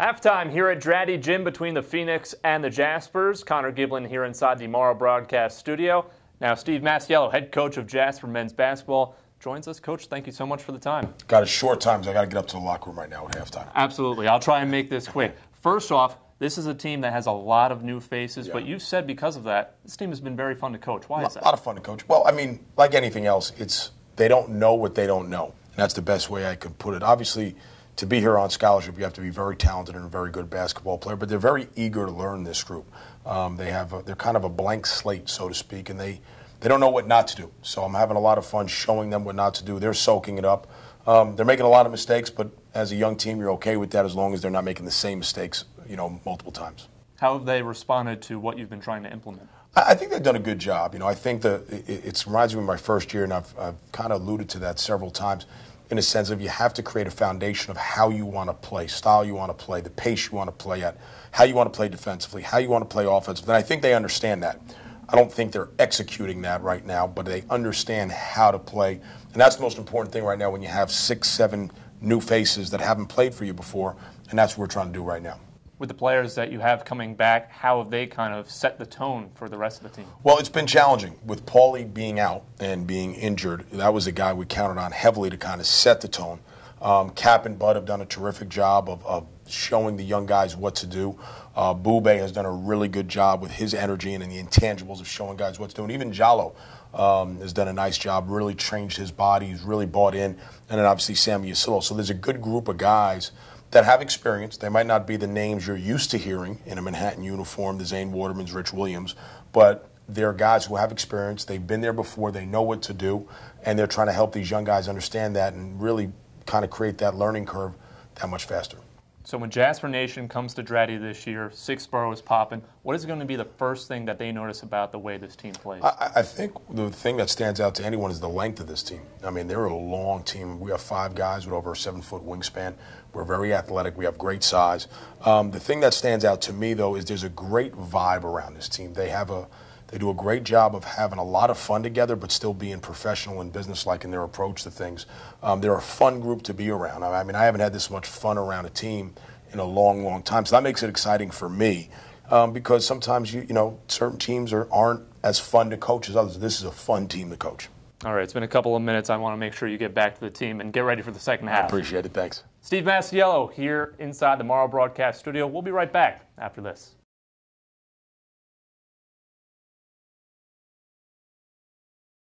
Halftime here at Draddy Gym between the Phoenix and the Jaspers. Connor Giblin here inside the Morrow Broadcast Studio. Now, Steve Massiello, head coach of Jasper men's basketball, joins us. Coach, thank you so much for the time. Got a short time, so I got to get up to the locker room right now at halftime. Absolutely. I'll try and make this quick. First off, this is a team that has a lot of new faces, yeah. but you've said because of that, this team has been very fun to coach. Why is that? A lot of fun to coach. Well, I mean, like anything else, it's they don't know what they don't know. And that's the best way I could put it. Obviously, to be here on scholarship, you have to be very talented and a very good basketball player. But they're very eager to learn this group. Um, they have a, they're kind of a blank slate, so to speak, and they they don't know what not to do. So I'm having a lot of fun showing them what not to do. They're soaking it up. Um, they're making a lot of mistakes, but as a young team, you're okay with that as long as they're not making the same mistakes, you know, multiple times. How have they responded to what you've been trying to implement? I think they've done a good job. You know, I think that it, it reminds me of my first year, and I've, I've kind of alluded to that several times in a sense of you have to create a foundation of how you want to play, style you want to play, the pace you want to play at, how you want to play defensively, how you want to play offensively. And I think they understand that. I don't think they're executing that right now, but they understand how to play. And that's the most important thing right now when you have six, seven new faces that haven't played for you before. And that's what we're trying to do right now with the players that you have coming back, how have they kind of set the tone for the rest of the team? Well, it's been challenging with Paulie being out and being injured. That was a guy we counted on heavily to kind of set the tone. Um, Cap and Bud have done a terrific job of, of showing the young guys what to do. Uh, Bube has done a really good job with his energy and, and the intangibles of showing guys what to do. And even Jalo um, has done a nice job, really changed his body, he's really bought in. And then obviously Sammy Yasillo. So there's a good group of guys that have experience. They might not be the names you're used to hearing in a Manhattan uniform, the Zane Watermans, Rich Williams, but they're guys who have experience. They've been there before. They know what to do, and they're trying to help these young guys understand that and really kind of create that learning curve that much faster. So when Jasper Nation comes to Dratty this year, six boroughs popping, what is going to be the first thing that they notice about the way this team plays? I, I, think the thing that stands out to anyone is the length of this team. I mean, they're a long team. We have five guys with over a seven-foot wingspan. We're very athletic. We have great size. Um, the thing that stands out to me, though, is there's a great vibe around this team. They have a – they do a great job of having a lot of fun together, but still being professional and businesslike in their approach to things. Um, they're a fun group to be around. I mean, I haven't had this much fun around a team in a long, long time, so that makes it exciting for me. Um, because sometimes you you know certain teams are, aren't as fun to coach as others. This is a fun team to coach. All right, it's been a couple of minutes. I want to make sure you get back to the team and get ready for the second half. I appreciate it. Thanks. Steve Massiello here inside the Morrow Broadcast Studio. We'll be right back after this.